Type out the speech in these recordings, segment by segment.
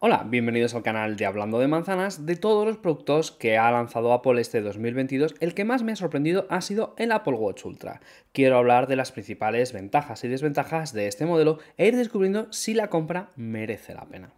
Hola, bienvenidos al canal de Hablando de Manzanas. De todos los productos que ha lanzado Apple este 2022, el que más me ha sorprendido ha sido el Apple Watch Ultra. Quiero hablar de las principales ventajas y desventajas de este modelo e ir descubriendo si la compra merece la pena.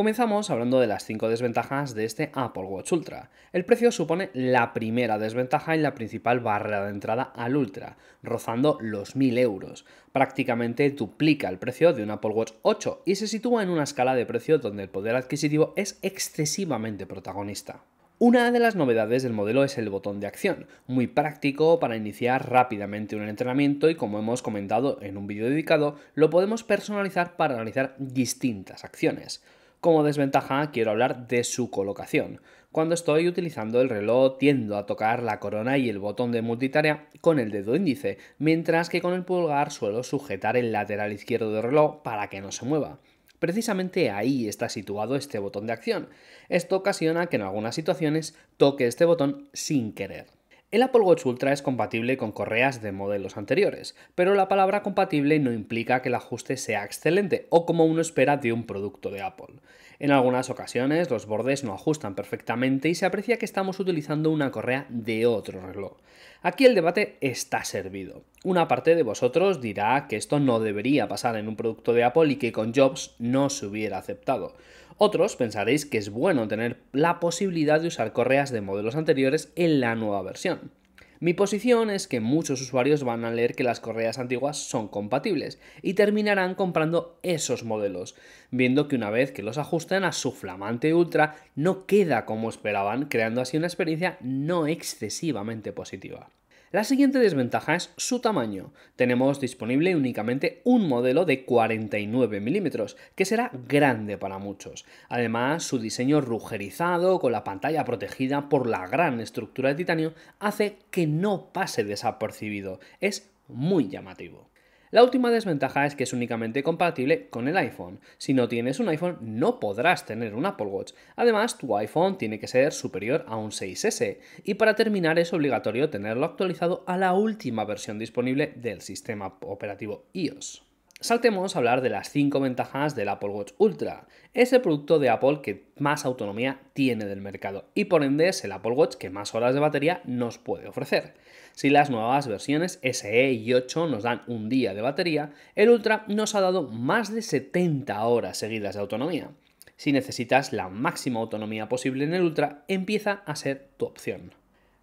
Comenzamos hablando de las 5 desventajas de este Apple Watch Ultra. El precio supone la primera desventaja y la principal barrera de entrada al Ultra, rozando los 1000 euros. Prácticamente duplica el precio de un Apple Watch 8 y se sitúa en una escala de precio donde el poder adquisitivo es excesivamente protagonista. Una de las novedades del modelo es el botón de acción, muy práctico para iniciar rápidamente un entrenamiento y como hemos comentado en un vídeo dedicado, lo podemos personalizar para realizar distintas acciones. Como desventaja quiero hablar de su colocación. Cuando estoy utilizando el reloj tiendo a tocar la corona y el botón de multitarea con el dedo índice, mientras que con el pulgar suelo sujetar el lateral izquierdo del reloj para que no se mueva. Precisamente ahí está situado este botón de acción. Esto ocasiona que en algunas situaciones toque este botón sin querer. El Apple Watch Ultra es compatible con correas de modelos anteriores, pero la palabra compatible no implica que el ajuste sea excelente o como uno espera de un producto de Apple. En algunas ocasiones los bordes no ajustan perfectamente y se aprecia que estamos utilizando una correa de otro reloj. Aquí el debate está servido. Una parte de vosotros dirá que esto no debería pasar en un producto de Apple y que con Jobs no se hubiera aceptado. Otros pensaréis que es bueno tener la posibilidad de usar correas de modelos anteriores en la nueva versión. Mi posición es que muchos usuarios van a leer que las correas antiguas son compatibles y terminarán comprando esos modelos, viendo que una vez que los ajusten a su flamante Ultra no queda como esperaban, creando así una experiencia no excesivamente positiva. La siguiente desventaja es su tamaño. Tenemos disponible únicamente un modelo de 49 milímetros, que será grande para muchos. Además, su diseño rugerizado, con la pantalla protegida por la gran estructura de titanio, hace que no pase desapercibido. Es muy llamativo. La última desventaja es que es únicamente compatible con el iPhone. Si no tienes un iPhone no podrás tener un Apple Watch. Además, tu iPhone tiene que ser superior a un 6S y para terminar es obligatorio tenerlo actualizado a la última versión disponible del sistema operativo iOS. Saltemos a hablar de las 5 ventajas del Apple Watch Ultra. Es el producto de Apple que más autonomía tiene del mercado y por ende es el Apple Watch que más horas de batería nos puede ofrecer. Si las nuevas versiones SE y 8 nos dan un día de batería, el Ultra nos ha dado más de 70 horas seguidas de autonomía. Si necesitas la máxima autonomía posible en el Ultra, empieza a ser tu opción.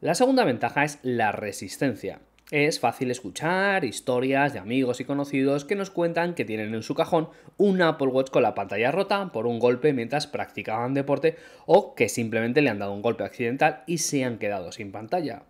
La segunda ventaja es la resistencia. Es fácil escuchar historias de amigos y conocidos que nos cuentan que tienen en su cajón un Apple Watch con la pantalla rota por un golpe mientras practicaban deporte o que simplemente le han dado un golpe accidental y se han quedado sin pantalla.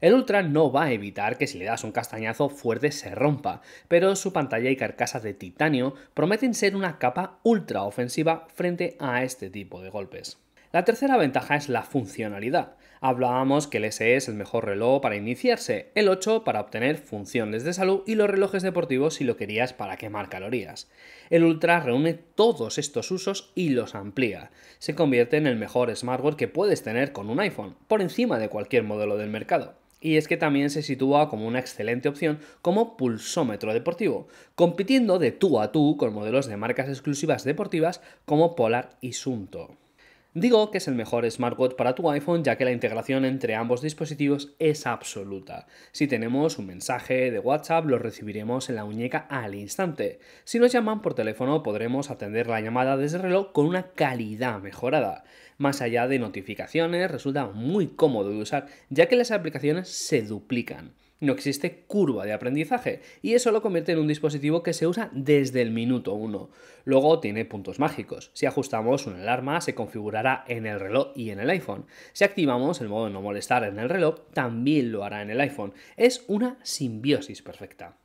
El Ultra no va a evitar que si le das un castañazo fuerte se rompa, pero su pantalla y carcasa de titanio prometen ser una capa ultra ofensiva frente a este tipo de golpes. La tercera ventaja es la funcionalidad. Hablábamos que el SE es el mejor reloj para iniciarse, el 8 para obtener funciones de salud y los relojes deportivos si lo querías para quemar calorías. El Ultra reúne todos estos usos y los amplía. Se convierte en el mejor smartwatch que puedes tener con un iPhone, por encima de cualquier modelo del mercado. Y es que también se sitúa como una excelente opción como pulsómetro deportivo, compitiendo de tú a tú con modelos de marcas exclusivas deportivas como Polar y Sunto. Digo que es el mejor smartwatch para tu iPhone ya que la integración entre ambos dispositivos es absoluta. Si tenemos un mensaje de WhatsApp lo recibiremos en la muñeca al instante. Si nos llaman por teléfono podremos atender la llamada desde el reloj con una calidad mejorada. Más allá de notificaciones resulta muy cómodo de usar ya que las aplicaciones se duplican. No existe curva de aprendizaje y eso lo convierte en un dispositivo que se usa desde el minuto 1. Luego tiene puntos mágicos. Si ajustamos una alarma se configurará en el reloj y en el iPhone. Si activamos el modo no molestar en el reloj también lo hará en el iPhone. Es una simbiosis perfecta.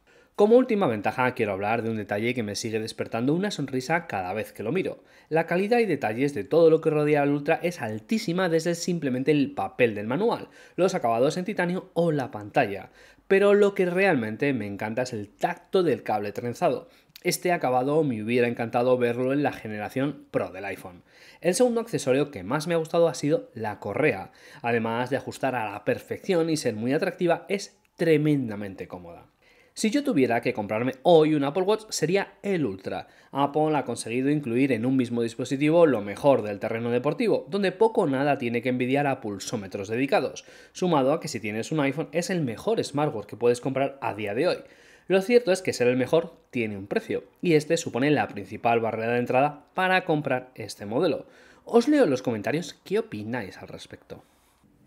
Como última ventaja quiero hablar de un detalle que me sigue despertando una sonrisa cada vez que lo miro. La calidad y detalles de todo lo que rodea al Ultra es altísima desde simplemente el papel del manual, los acabados en titanio o la pantalla. Pero lo que realmente me encanta es el tacto del cable trenzado. Este acabado me hubiera encantado verlo en la generación Pro del iPhone. El segundo accesorio que más me ha gustado ha sido la correa. Además de ajustar a la perfección y ser muy atractiva, es tremendamente cómoda. Si yo tuviera que comprarme hoy un Apple Watch sería el Ultra. Apple ha conseguido incluir en un mismo dispositivo lo mejor del terreno deportivo, donde poco o nada tiene que envidiar a pulsómetros dedicados, sumado a que si tienes un iPhone es el mejor smartwatch que puedes comprar a día de hoy. Lo cierto es que ser el mejor tiene un precio, y este supone la principal barrera de entrada para comprar este modelo. Os leo en los comentarios qué opináis al respecto.